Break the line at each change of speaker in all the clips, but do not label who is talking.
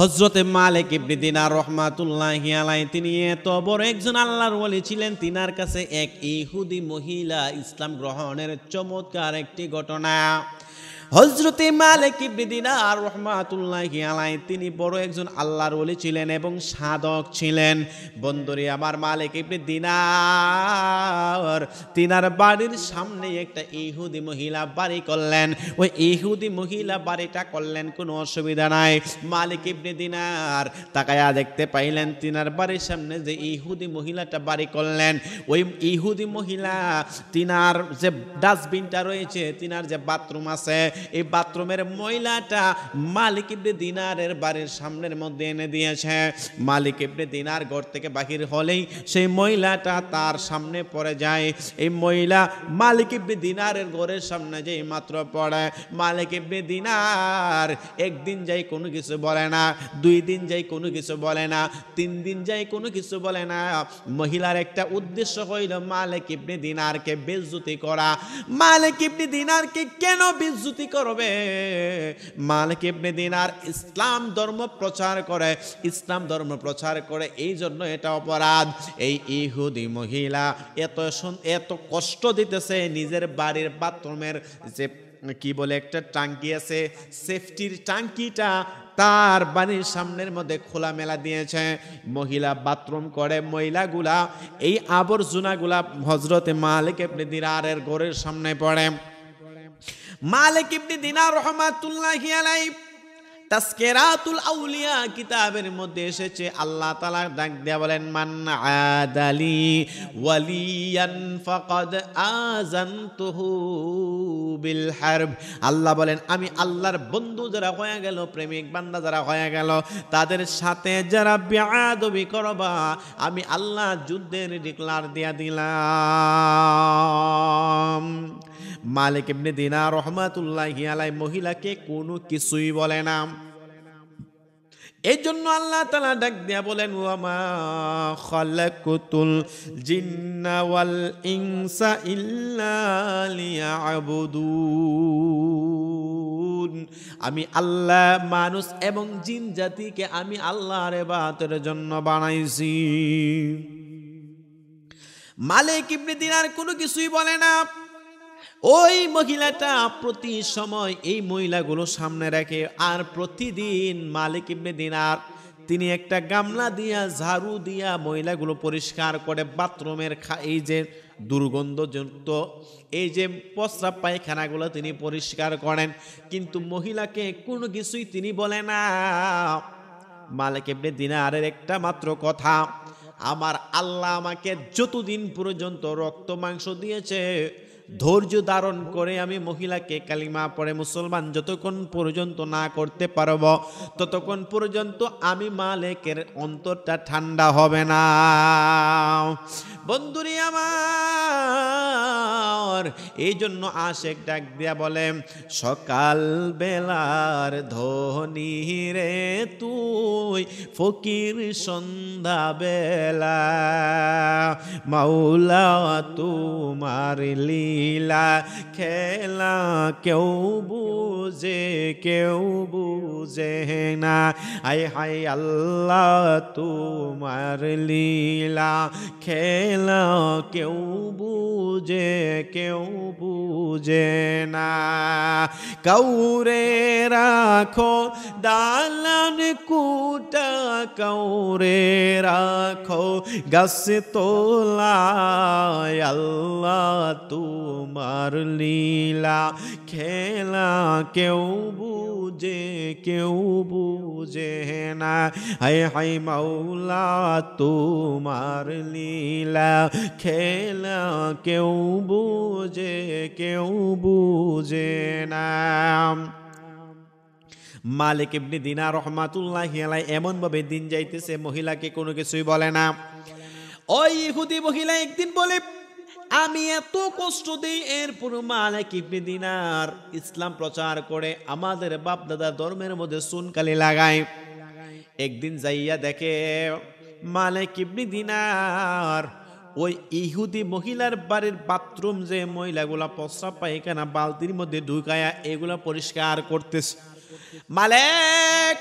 হজরতে মালিক ইবনে দিনার রহমাতুল্লাহ আলাই তিনি এত বড় একজন আল্লাহর ওয়ালি ছিলেন তিনার কাছে এক ইহুদি মহিলা ইসলাম গ্রহণের চমৎকার একটি ঘটনা হজরতে মালিক ইবদিনা আর রহমাতুল্লাহি আলাই তিনি বড় একজন আল্লাহর ওলি ছিলেন এবং সাধক ছিলেন বন্দরে আমার মালিক দিনার তিনার বাড়ির সামনে একটা ইহুদি মহিলা বাড়ি করলেন ওই ইহুদি মহিলা বাড়িটা করলেন কোনো অসুবিধা নাই মালিক ইবনে দিনার তাকায়া দেখতে পাইলেন তিনার বাড়ির সামনে যে ইহুদি মহিলাটা বাড়ি করলেন ওই ইহুদি মহিলা তিনার যে ডাস্টবিনটা রয়েছে তিনার যে বাথরুম আছে এই বাথরুমের ময়লাটা মালিক ইবনে দিনারের বাড়ির সামনের মধ্যে এনে দিয়েছে মালিক ইবনে দিনার ঘর থেকে বাহির হলেই সেই ময়লাটা তার সামনে পড়ে যায় এই মহিলা মালিক ইবনে দিনারের ঘরের সামনে যেই মাত্র পড়ে মালিক ইবনে দিনার একদিন যাই কোনো কিছু বলে না দুই দিন যাই কোনো কিছু বলে না তিন দিন যাই কোনো কিছু বলে না মহিলার একটা উদ্দেশ্য হইল মালিক ইবনে দিনারকে বেজ্জুতি করা মালিক ইবনে দিনারকে কেন বেজ্জুতি করবে মালিক ইবনে দিনার ইসলাম ধর্ম প্রচার করে ইসলাম ধর্ম প্রচার করে এই জন্য এটা অপরাধ এই ইহুদি মহিলা এত এত কষ্ট দিতেছে নিজের বাড়ির বাথরুমের যে কি বলে একটা টাঙ্কি আছে সেফটির টাঙ্কিটা তার বাড়ির সামনের মধ্যে খোলামেলা দিয়েছে মহিলা বাথরুম করে মহিলাগুলা এই আবর্জনাগুলা হজরতে মালিক এপনি দিরারের ঘরের সামনে পড়ে মালিক ইবনে দিনার রহমাতুল্লাহি আলাই তাসকিরাতুল আউলিয়া কিতাবের মধ্যে এসেছে আল্লাহ তালা ডাক দেয়া বলেন মান আদালি ওয়ালিয়ান ফাকাদ আযানতুহু বিল হারব আল্লাহ বলেন আমি আল্লাহর বন্ধু যারা হয়ে গেল প্রেমিক বান্দা যারা হয়ে গেল তাদের সাথে যারা বেআদবি করবা আমি আল্লাহ যুদ্ধের ডিক্লার দিয়া দিলাম মালিক এমনি দিনা রহমাতুল্লাহ হিয়ালাই মহিলাকে কোনো কিছুই বলে না এই জন্য আল্লাহ তালা ডাক দিয়া বলেন ওয়ামা জিন্নাওয়াল ইনসা ইয়াবুদুন আমি আল্লাহ মানুষ এবং জিন জাতিকে আমি রে বাতের জন্য বানাইছি মালিক ইবনে আর কোনো কিছুই বলে না ওই মহিলাটা প্রতি সময় এই মহিলাগুলো সামনে রাখে আর প্রতিদিন মালিক ইবনে দিনার তিনি একটা গামলা দিয়া ঝাড়ু দিয়া মহিলাগুলো পরিষ্কার করে বাথরুমের এই যে দুর্গন্ধযুক্ত এই যে প্রস্রাব পায়খানাগুলো তিনি পরিষ্কার করেন কিন্তু মহিলাকে কোনো কিছুই তিনি বলে না মালিক ইবনে দিনারের একটা মাত্র কথা আমার আল্লাহ আমাকে যতদিন পর্যন্ত রক্ত মাংস দিয়েছে ধৈর্য ধারণ করে আমি মহিলাকে কালিমা পড়ে মুসলমান যতক্ষণ পর্যন্ত না করতে পারব ততক্ষণ পর্যন্ত আমি মালিকের অন্তরটা ঠান্ডা হবে না বন্ধুরে আমার এই জন্য আশেক ডাক দিয়া বলে সকাল বেলার ধনী রে তুই ফকির সন্ধ্যা বেলা মাওলা তোমার লীলা খেলা কেউ বুঝে কেউ বুঝে না আয় হায় আল্লাহ তোমার লীলা খেলা না কেউ বুঝে কেউ বুঝে না কৌরে রাখো দালান কুটা কৌরে রাখো গাছ তোলা আল্লাহ তোমার লীলা খেলা কেউ বুঝে কেউ বুঝে না হাই হায় মৌলা তোমার লীলা খেলা কেউ বুঝে কেউ বুঝে না মালিক ইবনি দিনা রহমাতুল্লাহ আলাই ভাবে দিন যাইতেছে মহিলাকে কোনো কিছুই বলে না ওই ইহুদি মহিলা একদিন বলে আমি এত কষ্ট দিই এরপর মালিক ইবনি দিনার ইসলাম প্রচার করে আমাদের বাপ দাদা ধর্মের মধ্যে সুনকালি লাগায় একদিন যাইয়া দেখে মালিক ইবনি দিনার ওই ইহুদি মহিলার বাড়ির বাথরুম যে মহিলাগুলা প্রস্রাব পায়খানা বালতির মধ্যে ঢুকায়া এগুলা পরিষ্কার করতেছে মালেক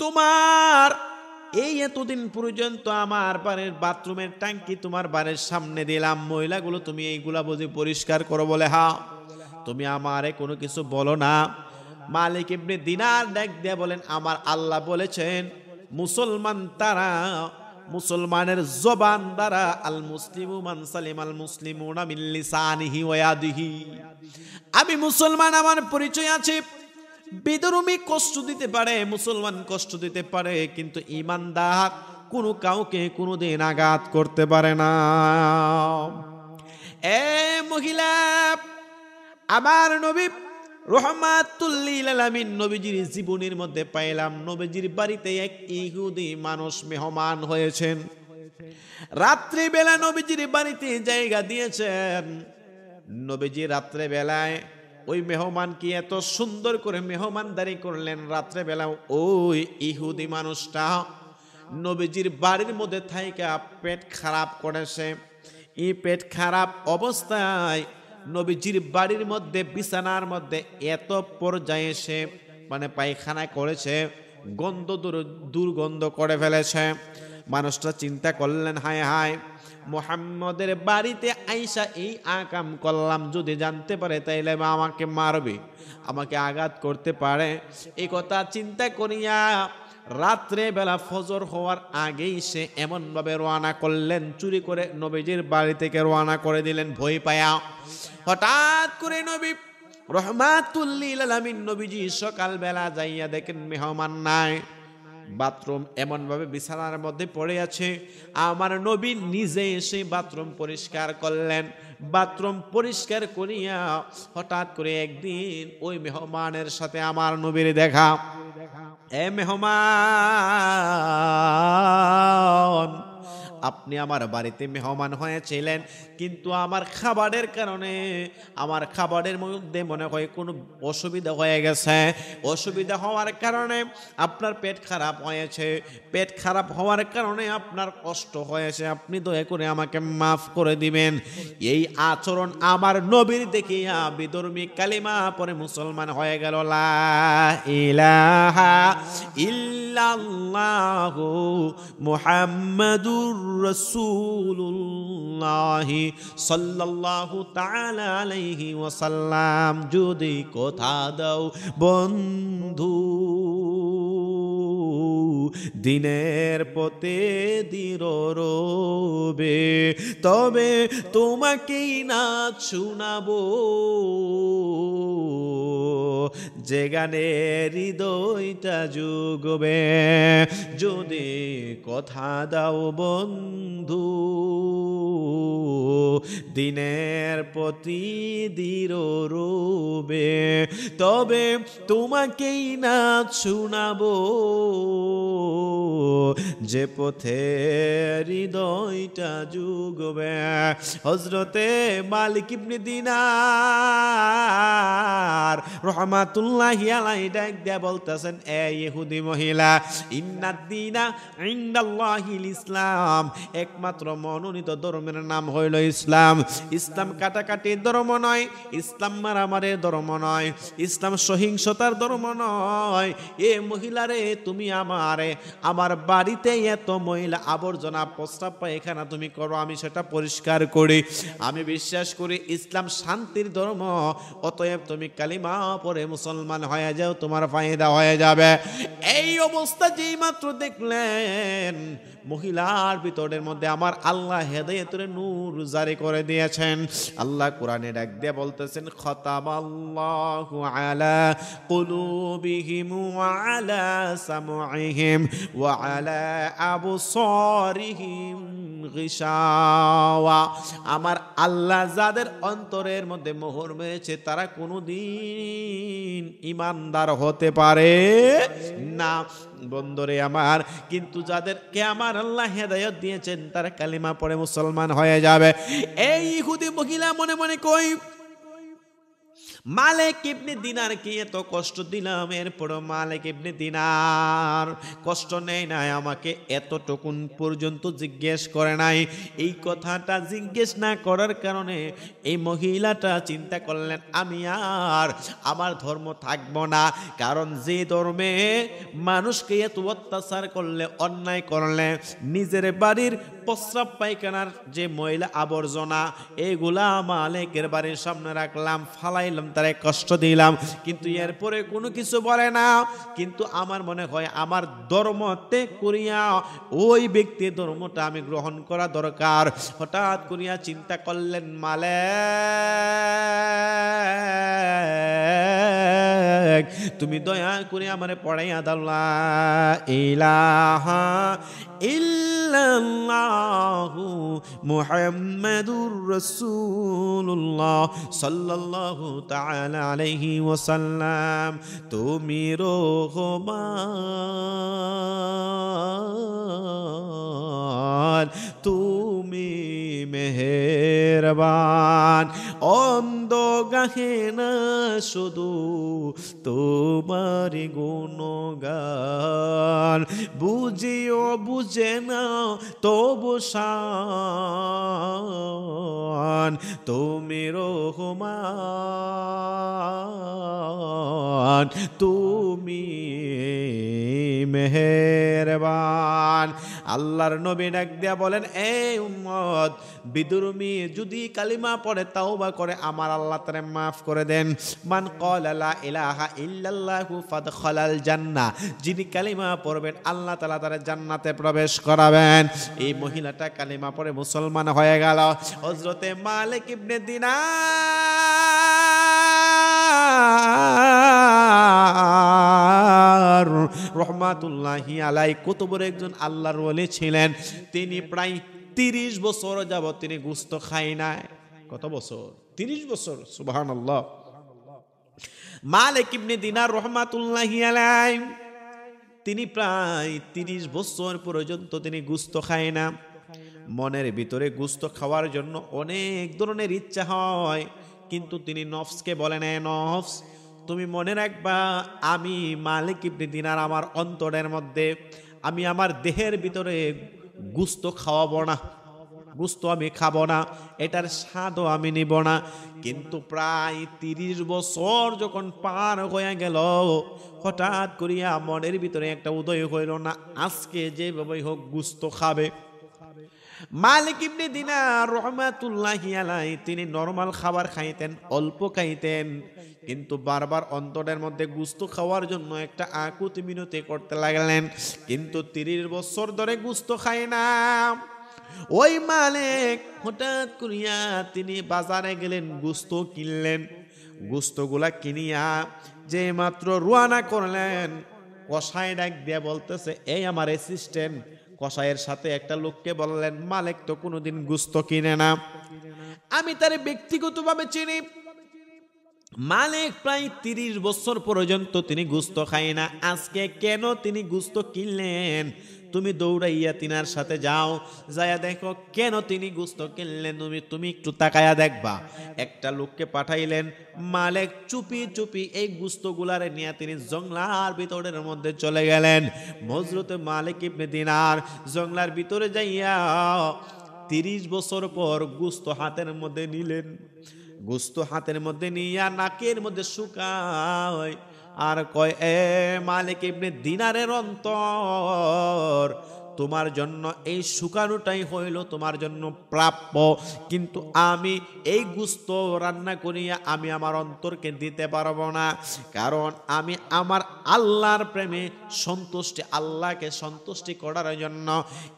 তোমার এই এতদিন পর্যন্ত আমার বাড়ির বাথরুমের ট্যাঙ্কি তোমার বাড়ির সামনে দিলাম মহিলাগুলো তুমি এইগুলা বুঝে পরিষ্কার করো বলে হা তুমি আমারে কোনো কিছু বলো না মালিক এমনি দিনার ডাক দিয়ে বলেন আমার আল্লাহ বলেছেন মুসলমান তারা মুসলমানের জবান দ্বারা আল মুসলিমু মান সালিম আল মুসলিমু না মিল্লিসানিহি ওয়াদিহি আমি মুসলমান আমার পরিচয় আছে বিদরুমি কষ্ট দিতে পারে মুসলমান কষ্ট দিতে পারে কিন্তু ইমানদার কোনো কাউকে কোনো দিন আঘাত করতে পারে না এ মহিলা আমার নবী রহমাতুল্লিলামিন নবীজির জীবনের মধ্যে পাইলাম নবীজির বাড়িতে এক ইহুদি মানুষ মেহমান হয়েছেন রাত্রিবেলা নবীজির বাড়িতে জায়গা দিয়েছেন নবীজি রাত্রেবেলায় ওই মেহমান কি এত সুন্দর করে মেহমানদারি করলেন রাত্রেবেলা ওই ইহুদি মানুষটা নবীজির বাড়ির মধ্যে থাইকা পেট খারাপ করেছে এই পেট খারাপ অবস্থায় নবীজির বাড়ির মধ্যে বিছানার মধ্যে এত পর্যায়ে সে মানে পায়খানা করেছে গন্ধ দুর্গন্ধ করে ফেলেছে মানুষটা চিন্তা করলেন হায় হায় মোহাম্মদের বাড়িতে আইসা এই আকাম করলাম যদি জানতে পারে তাইলে আমাকে মারবে আমাকে আঘাত করতে পারে এই কথা চিন্তা করিয়া রাত্রে বেলা ফজর হওয়ার আগেই সে এমনভাবে রওনা করলেন চুরি করে নবীজির বাড়ি থেকে রওনা করে দিলেন ভয় পায়া হঠাৎ করে নবী রহমাতুল্লিল আলামিন নবীজি সকালবেলা যাইয়া দেখেন মেহমান নাই বাথরুম এমনভাবে বিছানার মধ্যে পড়ে আছে আমার নবী নিজে এসে বাথরুম পরিষ্কার করলেন বাথরুম পরিষ্কার করিয়া হঠাৎ করে একদিন ওই মেহমানের সাথে আমার নবীর দেখা এ মেহমান আপনি আমার বাড়িতে মেহমান হয়েছিলেন কিন্তু আমার খাবারের কারণে আমার খাবারের মধ্যে মনে হয় কোনো অসুবিধা হয়ে গেছে অসুবিধা হওয়ার কারণে আপনার পেট খারাপ হয়েছে পেট খারাপ হওয়ার কারণে আপনার কষ্ট হয়েছে আপনি দয়া করে আমাকে মাফ করে দিবেন এই আচরণ আমার নবীর দেখিয়া বিধর্মী কালিমা পরে মুসলমান হয়ে গেল ইলাহা ইল্লাল্লাহু মুহাম্মাদুর রসুল্লাহ সাল্লাল্লাহু তাআলা আলাইহি ওয়াসাল্লাম যদি কথা দাও বন্ধু দিনের পথে দিরবে তবে তোমাকেই নাচ শোনাবো যে গানের হৃদয়টা যুগবে যদি কথা দাও বন্ধু দিনের প্রতি দৃঢ় রূপে তবে তোমাকেই না শুনাব যে পথে হৃদয়টা যুগবে হজরতে মালিক ইবনে দিনার রহমাতুল্লাহ ডাক দিয়া বলতেছেন এ ইহুদি মহিলা দিনা ইন্দাল্লাহিল ইসলাম একমাত্র মনোনীত ধর্মের নাম হইল ইসলাম ইসলাম ইসলাম কাটাকাটির ধর্ম নয় ইসলাম মারামারে ধর্ম নয় ইসলাম সহিংসতার ধর্ম নয় এ মহিলারে তুমি আমারে আমার বাড়িতে এত মহিলা আবর্জনা প্রস্তাব এখানে তুমি করো আমি সেটা পরিষ্কার করি আমি বিশ্বাস করি ইসলাম শান্তির ধর্ম অতএব তুমি কালিমা পরে মুসলমান হয়ে যাও তোমার ফায়দা হয়ে যাবে এই অবস্থা যেই মাত্র দেখলেন মহিলার ভিতরের মধ্যে আমার আল্লাহ হেদায়তরে নূর জারি করে দিয়েছেন আল্লাহ কোরআনে ডাক দিয়ে বলতেছেন খতাম আল্লাহ আলা কুলুবিহিম আলা সামহিম ওয়া আলা আবসারিহিম গিশাওয়া আমার আল্লাহ যাদের অন্তরের মধ্যে মোহর মেরেছে তারা কোনোদিন ইমানদার হতে পারে না বন্দরে আমার কিন্তু যাদেরকে আমার আমার আল্লাহ হেদায়ত দিয়েছেন তারা কালিমা পড়ে মুসলমান হয়ে যাবে এই ইহুদি মহিলা মনে মনে কই মালিক ইবনে দিনার কি এত কষ্ট দিলাম এরপর মালিক ইবনে দিনার কষ্ট নেয় নাই আমাকে এতটুকুন পর্যন্ত জিজ্ঞেস করে নাই এই কথাটা জিজ্ঞেস না করার কারণে এই মহিলাটা চিন্তা করলেন আমি আর আমার ধর্ম থাকবো না কারণ যে ধর্মে মানুষকে এত অত্যাচার করলে অন্যায় করলে নিজের বাড়ির প্রস্রাব পায়খানার যে ময়লা আবর্জনা এইগুলা মালিকের বাড়ির সামনে রাখলাম ফালাইলাম তারে কষ্ট দিলাম কিন্তু এরপরে কোনো কিছু বলে না কিন্তু আমার মনে হয় আমার ধর্মতে করিয়া ওই ব্যক্তি ধর্মটা আমি গ্রহণ করা দরকার হঠাৎ করিয়া চিন্তা করলেন মালে এক তুমি দয়া করে আমারে পড়াইয়া দাল্লা ইলাহা ইল্লাল্লাহু মুহাম্মাদুর রাসূলুল্লাহ সাল্লাল্লাহু তাআলা আলাইহি ওয়াসাল্লাম তুমি রহমান তুমি মেহেরবান অন্ধ গাহে না শুধু তোমার গুণগান বুঝিও বুঝে না তবু তুমি রহমান তুমি মেহেরবান আল্লাহর নবী ডাক দিয়া বলেন এ উম্মত মেয়ে যদি কালিমা পড়ে তাও বা করে আমার আল্লাহ তারা মাফ করে দেন মান কল ইলাহা ইল্লাল্লাহু ফাদখালাল জান্নাহ যিনি কালিমা পড়বেন আল্লাহ তালা তার জান্নাতে প্রবেশ করাবেন এই মহিলাটা কালিমা পরে মুসলমান হয়ে গেল হযরতে মালিক ইবনে দিনার রহমাতুল্লাহি আলাই কুতুবুর একজন আল্লাহর ওলি ছিলেন তিনি প্রায় তিরিশ বছর যাবত তিনি গুস্ত খাই নাই কত বছর তিরিশ বছর সুবাহান আল্লাহ মালিক ইবনে দিনার রহমাতুল্লাহি আলাইহি তিনি প্রায় তিরিশ বছর পর্যন্ত তিনি গুস্ত খায় না মনের ভিতরে গুস্ত খাওয়ার জন্য অনেক ধরনের ইচ্ছা হয় কিন্তু তিনি নফসকে বলে নেয় নফস তুমি মনে রাখবা আমি মালিক ইবনে দিনার আমার অন্তরের মধ্যে আমি আমার দেহের ভিতরে গুস্ত খাওয়াবো না গুস্ত আমি খাবো না এটার স্বাদও আমি নিব না কিন্তু প্রায় তিরিশ বছর যখন পার হয়ে গেল হঠাৎ করিয়া মনের ভিতরে একটা উদয় হইল না আজকে যেভাবেই হোক গুস্ত খাবে মালিক ইবনে দিনার রহমাতুল্লাহি আলাই তিনি নরমাল খাবার খাইতেন অল্প খাইতেন কিন্তু বারবার অন্তরের মধ্যে গুস্ত খাওয়ার জন্য একটা আকুতি মিনতি করতে লাগলেন কিন্তু তিরিশ বছর ধরে গুস্ত খায় না ওই মালিক হঠাৎ করিয়া তিনি বাজারে গেলেন গুস্ত কিনলেন গুস্তগুলা কিনিয়া যে মাত্র রুয়ানা করলেন কষাই ডাক দিয়ে বলতেছে এই আমার অ্যাসিস্ট্যান্ট কষায়ের সাথে একটা লোককে বললেন মালিক তো কোনোদিন গুস্ত কিনে না আমি তার ব্যক্তিগতভাবে চিনি মালিক প্রায় তিরিশ বছর পর্যন্ত তিনি গুস্ত খাই না আজকে কেন তিনি গুস্ত কিনলেন তুমি দৌড়াইয়া তিনার সাথে যাও যায়া দেখো কেন তিনি গুস্ত কিনলেন তুমি তুমি একটু তাকায়া দেখবা একটা লোককে পাঠাইলেন মালেক চুপি চুপি এই গুলারে নিয়ে তিনি জংলার ভিতরের মধ্যে চলে গেলেন মজরুতে মালিক ইবনে দিনার জংলার ভিতরে যাইয়া তিরিশ বছর পর গুস্ত হাতের মধ্যে নিলেন গুস্ত হাতের মধ্যে নিয়া নাকের মধ্যে শুকায় আর কয় এ মালিক ইবনে দিনারের অন্তর তোমার জন্য এই শুকানোটাই হইল তোমার জন্য প্রাপ্য কিন্তু আমি এই গুস্ত রান্না করিয়া আমি আমার অন্তরকে দিতে পারব না কারণ আমি আমার আল্লাহর প্রেমে সন্তুষ্টি আল্লাহকে সন্তুষ্টি করার জন্য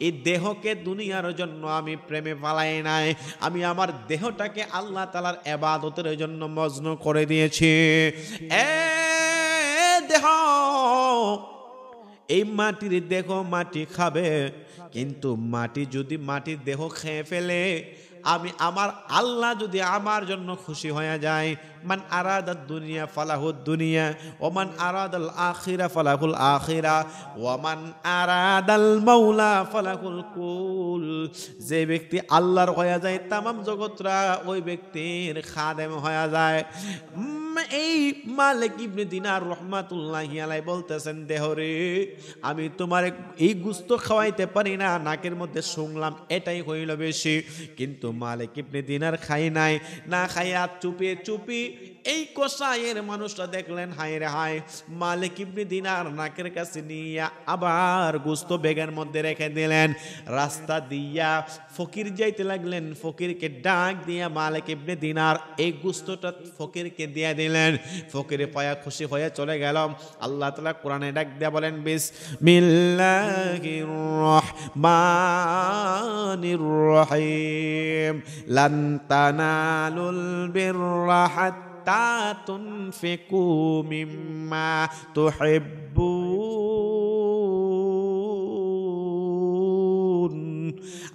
এই দেহকে দুনিয়ার জন্য আমি প্রেমে পালাই নাই আমি আমার দেহটাকে আল্লাহ তালার এবাদতের জন্য মজ্ন করে দিয়েছি এ দেহ এই মাটির দেহ মাটি খাবে কিন্তু মাটি যদি মাটির দেহ খেয়ে ফেলে আমি আমার আল্লাহ যদি আমার জন্য খুশি হয়ে যায় মান আরাদা দুনিয়া ফালাহুদ দুনিয়া ওমান আরাদ আল আখিরা ফালাহুল আখিরা ওমান আরাদ আল মাওলা ফালাহুল কুল যে ব্যক্তি আল্লাহর হয়ে যায় তাম জগৎরা ওই ব্যক্তির খাদেম হয়ে যায় এই মালিক ইবনে দিনার রহমাতুল্লাহি আলাই বলতেছেন দেহরে আমি তোমার এই গুস্ত খাওয়াইতে পারি না নাকের মধ্যে শুনলাম এটাই হইল বেশি কিন্তু মালিক ইবনে দিনার খাই নাই না খাইয়া চুপে চুপি এই কষায়ের মানুষটা দেখলেন হায় রে হায় মালিক ইবনে দিনার নাকের কাছে নিয়ে আবার গুস্ত বেগের মধ্যে রেখে দিলেন রাস্তা দিয়া ফকির যাইতে লাগলেন ফকিরকে ডাক দিয়া মালিক ইবনে দিনার এই গুস্তটা ফকিরকে দিয়া দিলেন নিলেন ফকির পায়া খুশি হয়ে চলে গেল আল্লাহ তালা কোরআনে ডাক দিয়া বলেন বিস রহিম লান্তানালুল বিরহাত تنفقوا তো হেব্বু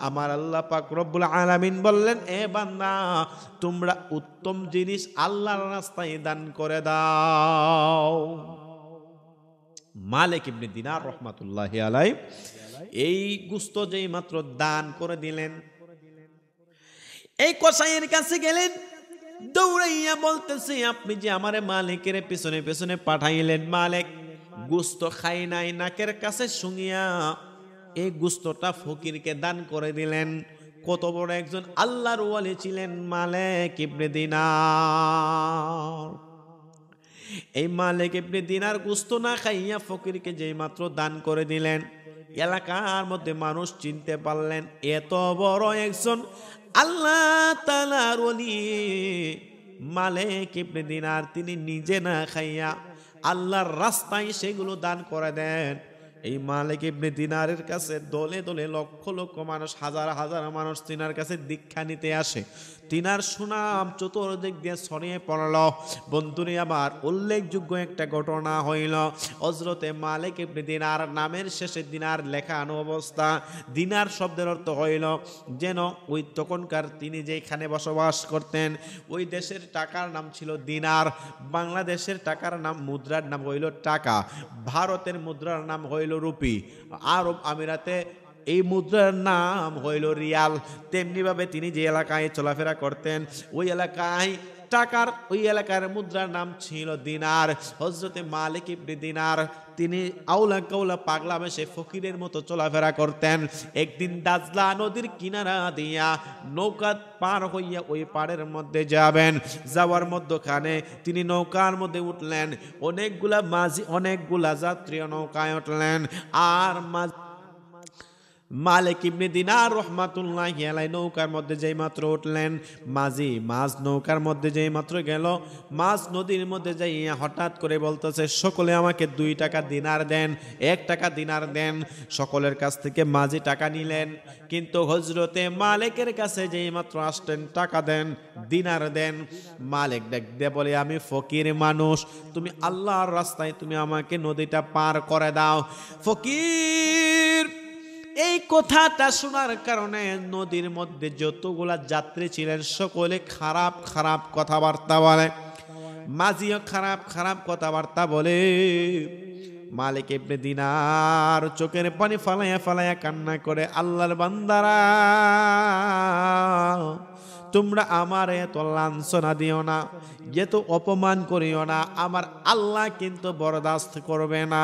আমার আল্লাহ পাক রব্বুল আলামিন বললেন এ বান্দা তোমরা উত্তম জিনিস আল্লাহর রাস্তায় দান করে দাও মালিক ইবনে দিনার রহমাতুল্লাহ আলাই এই গুস্ত যেই মাত্র দান করে দিলেন এই কসাইয়ের কাছে গেলেন দৌড়াইয়া বলতেছে আপনি যে আমারে মালিকের পেছনে পেছনে পাঠাইলেন মালিক গুস্ত খাই নাই নাকের কাছে শুনিয়া এই গুস্তটা ফকিরকে দান করে দিলেন কত বড় একজন আল্লাহর ওয়ালি ছিলেন মালে ইবনে দিনার এই মালে ইবনে দিনার গুস্ত না খাইয়া ফকিরকে যেই মাত্র দান করে দিলেন এলাকার মধ্যে মানুষ চিনতে পারলেন এত বড় একজন আল্লাহ তালার ওলি মালেক ইবনে দিনার তিনি নিজে না খাইয়া আল্লাহর রাস্তায় সেগুলো দান করে দেন এই মালিক ইবনে দিনারের কাছে দলে দলে লক্ষ লক্ষ মানুষ হাজার হাজার মানুষ তিনার কাছে দীক্ষা নিতে আসে তিনার সুনাম চতুর্দিক দিয়ে ছড়িয়ে পড়ল বন্ধুরে আমার উল্লেখযোগ্য একটা ঘটনা হইল অজরতে মালিক ইবনে দিনার নামের শেষে দিনার লেখানো অবস্থা দিনার শব্দের অর্থ হইল যেন ওই তখনকার তিনি যেখানে বসবাস করতেন ওই দেশের টাকার নাম ছিল দিনার বাংলাদেশের টাকার নাম মুদ্রার নাম হইল টাকা ভারতের মুদ্রার নাম হইল হইল রুপি আরব আমিরাতে এই মুদ্রার নাম হইল রিয়াল তেমনিভাবে তিনি যে এলাকায় চলাফেরা করতেন ওই এলাকায় টাকার ওই এলাকার মুদ্রার নাম ছিল দিনার হজরতে মালিক ইবনে দিনার তিনি আউলা কাউলা পাগলা মেশে ফকিরের মতো চলাফেরা করতেন একদিন দাজলা নদীর কিনারা দিয়া নৌকা পার হইয়া ওই পাড়ের মধ্যে যাবেন যাওয়ার মধ্যখানে তিনি নৌকার মধ্যে উঠলেন অনেকগুলা মাঝি অনেকগুলা যাত্রী নৌকায় উঠলেন আর মাঝি মালিক ইবনে দিনার রহমাতুল্লাহ আলাই নৌকার মধ্যে যেই মাত্র উঠলেন মাঝি মাছ নৌকার মধ্যে যেই মাত্র গেল মাছ নদীর মধ্যে যাই হঠাৎ করে বলতেছে সকলে আমাকে দুই টাকা দিনার দেন এক টাকা দিনার দেন সকলের কাছ থেকে মাঝি টাকা নিলেন কিন্তু হজরতে মালিকের কাছে যেই মাত্র আসতেন টাকা দেন দিনার দেন মালিক দেখতে বলে আমি ফকির মানুষ তুমি আল্লাহর রাস্তায় তুমি আমাকে নদীটা পার করে দাও ফকির এই কথাটা শোনার কারণে নদীর মধ্যে যতগুলা যাত্রী ছিলেন সকলে খারাপ খারাপ কথাবার্তা বলে মাঝিও খারাপ খারাপ কথাবার্তা বলে মালিক ইবনে দিনার চোখের পানি ফালাইয়া ফালাইয়া কান্না করে আল্লাহর বান্দারা তোমরা আমার এত লাঞ্ছনা দিও না এত অপমান করিও না আমার আল্লাহ কিন্তু বরদাস্ত করবে না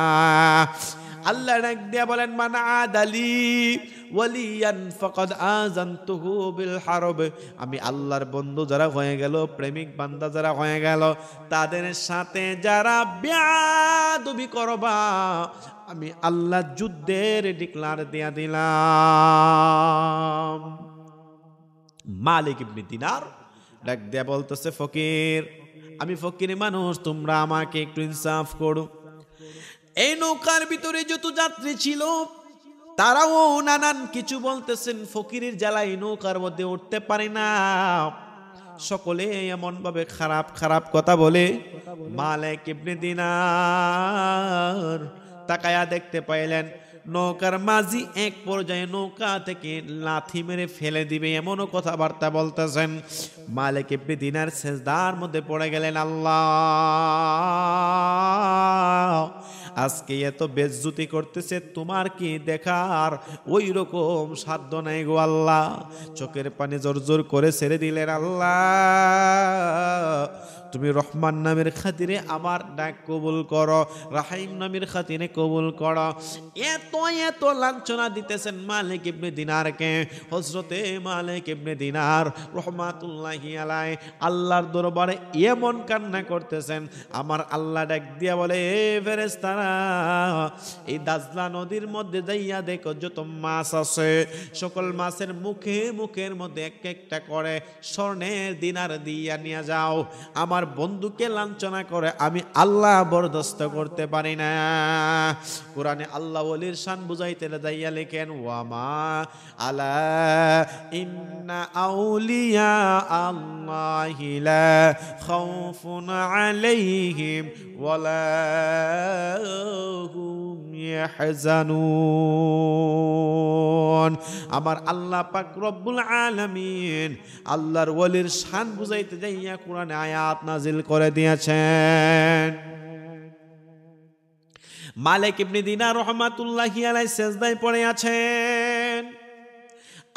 আল্লাহ ডাক বলেন মানা আদালি আমি আল্লাহর বন্ধু যারা হয়ে গেল প্রেমিক বান্দা যারা হয়ে গেল তাদের সাথে যারা বেয়াদবি করবা আমি আল্লাহ যুদ্ধের ডিক্লার দিয়া দিলাম মালিক দিনার ডাক দেয়া বলতেছে ফকির আমি ফকির মানুষ তোমরা আমাকে একটু ইনসাফ করো এই নৌকার ভিতরে যত যাত্রী ছিল তারাও নানান কিছু বলতেছেন ফকিরের জ্বালায় নৌকার মধ্যে উঠতে পারে না সকলে এমনভাবে খারাপ খারাপ কথা বলে মালেক ইবনে দিনার তাকায়া দেখতে পাইলেন নৌকার মাঝি এক পর্যায়ে নৌকা থেকে লাথি মেরে ফেলে দিবে এমনও কথাবার্তা বলতেছেন মালিক ইবনে দিনার সেজদার মধ্যে পড়ে গেলেন আল্লাহ আজকে এত বেজ্জুতি করতেছে তোমার কি দেখার ওই রকম সাধ্য নাই গো আল্লাহ চোখের পানি জোর জোর করে ছেড়ে দিলেন আল্লাহ তুমি রহমান নামের খাতিরে আমার ডাক কবুল করো রাহিম নামের খাতিরে কবুল করো এত এত লাঞ্ছনা দিতেছেন মালিক ইবনে দিনারকে হজরতে মালিক ইবনে দিনার রহমাতুল্লাহি আলাই আল্লাহর দরবারে এমন কান্না করতেছেন আমার আল্লাহ ডাক দিয়া বলে এ ফেরেস্তারা এই দাজলা নদীর মধ্যে যাইয়া দেখো যত মাছ আছে সকল মাছের মুখে মুখের মধ্যে এক একটা করে স্বর্ণের দিনার দিয়া নিয়ে যাও আমার বন্ধুকে লাঞ্ছনা করে আমি আল্লাহ বরদস্ত করতে পারি না কোরআনে আল্লাহ ওলির শান বুঝাইতে দাইয়া লেখেন ওয়ামা আলা ইন্না আউলিয়া আল্লাহ লা খাউফুন আলাইহিম ওয়ালা হুম ইয়াহজানুন আমার আল্লাহ পাক রব্বুল আলামিন আল্লাহর ওলির শান বুঝাইতে যাইয়া কোরআনে আয়াত নাজিল করে দিয়েছেন মালিক ইবনে দিনা রহমাতুল্লাহি আলাই সেজদায় পড়ে আছেন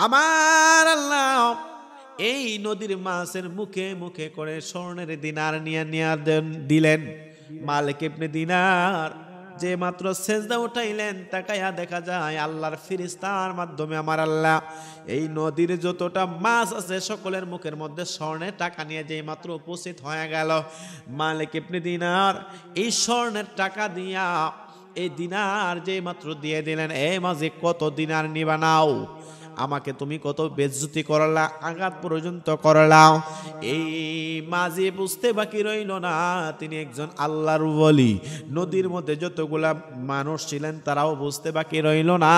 আমার আল্লাহ এই নদীর মাছের মুখে মুখে করে স্বর্ণের দিনার নিয়ে নিয়ে দিলেন মালিক ইবনে দিনার যে মাত্র সেজদা উঠাইলেন তাকাইয়া দেখা যায় আল্লাহর ফিরিস্তার মাধ্যমে আমার আল্লাহ এই নদীর যতটা মাছ আছে সকলের মুখের মধ্যে স্বর্ণে টাকা নিয়ে যে মাত্র উপস্থিত হয়ে গেল মালিক ইবনে দিনার এই স্বর্ণের টাকা দিয়া এই দিনার যে মাত্র দিয়ে দিলেন এই মাঝে কত দিনার নিবা নাও আমাকে তুমি কত বেজ্জুতি করলা আঘাত পর্যন্ত করলাও এই মাঝে বুঝতে বাকি রইল না তিনি একজন আল্লাহর বলি নদীর মধ্যে যতগুলা মানুষ ছিলেন তারাও বুঝতে বাকি রইল না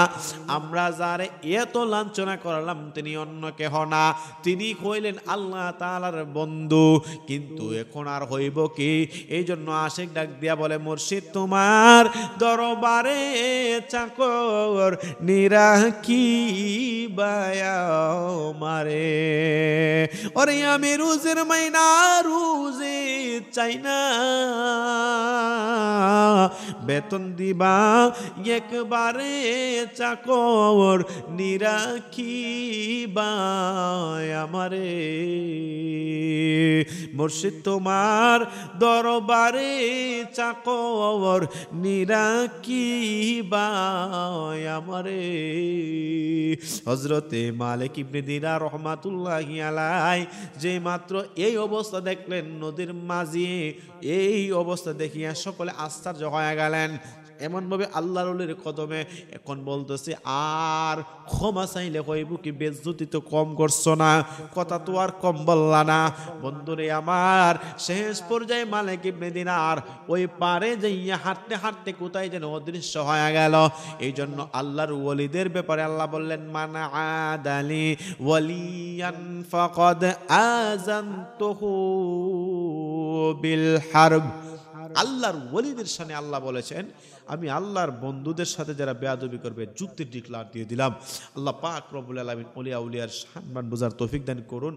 আমরা যারে এত লাঞ্ছনা করালাম তিনি অন্য কেহ না তিনি কইলেন আল্লাহ তালার বন্ধু কিন্তু এখন আর হইব কি এই জন্য আশেক ডাক দিয়া বলে মুর্শিদ তোমার দরবারে চাকর নিরা কি বায়াও মারে ওরে আমি রোজের মাইনা রোজে চাই না বেতন দিবা একবারে চাকর নিরাখিবা আমারে মুর্শিদ তোমার দরবারে চাকর নিরাখিবা আমারে হজরতে মালিক ইবনে দিরা রহমাতুল্লাহ আলাই যে মাত্র এই অবস্থা দেখলেন নদীর মাঝে এই অবস্থা দেখিয়া সকলে আশ্চর্য হয়ে গেলেন এমনভাবে আল্লাহর রুলের কদমে এখন বলতেছে আর ক্ষমা চাইলে হইব কি বেজ্জুতি তো কম করছো না কথা তো আর কম বললা না বন্ধুরে আমার শেষ পর্যায়ে মালিক ইবনে দিনার ওই পারে যে হাঁটতে হাঁটতে কোথায় যেন অদৃশ্য হয়ে গেল এই জন্য আল্লাহর ওলিদের ব্যাপারে আল্লাহ বললেন মানা আদালি ওয়ালিয়ান ফাকাদ আজান্তুহু বিল হারব আল্লাহর ওলিদের সামনে আল্লাহ বলেছেন আমি আল্লাহর বন্ধুদের সাথে যারা বেয়াদবি করবে যুক্তির ডিক্লার দিয়ে দিলাম আল্লাহ পাক রবুল আলমিন অলিয়া উলিয়ার সম্মান বোঝার তৌফিক দান করুন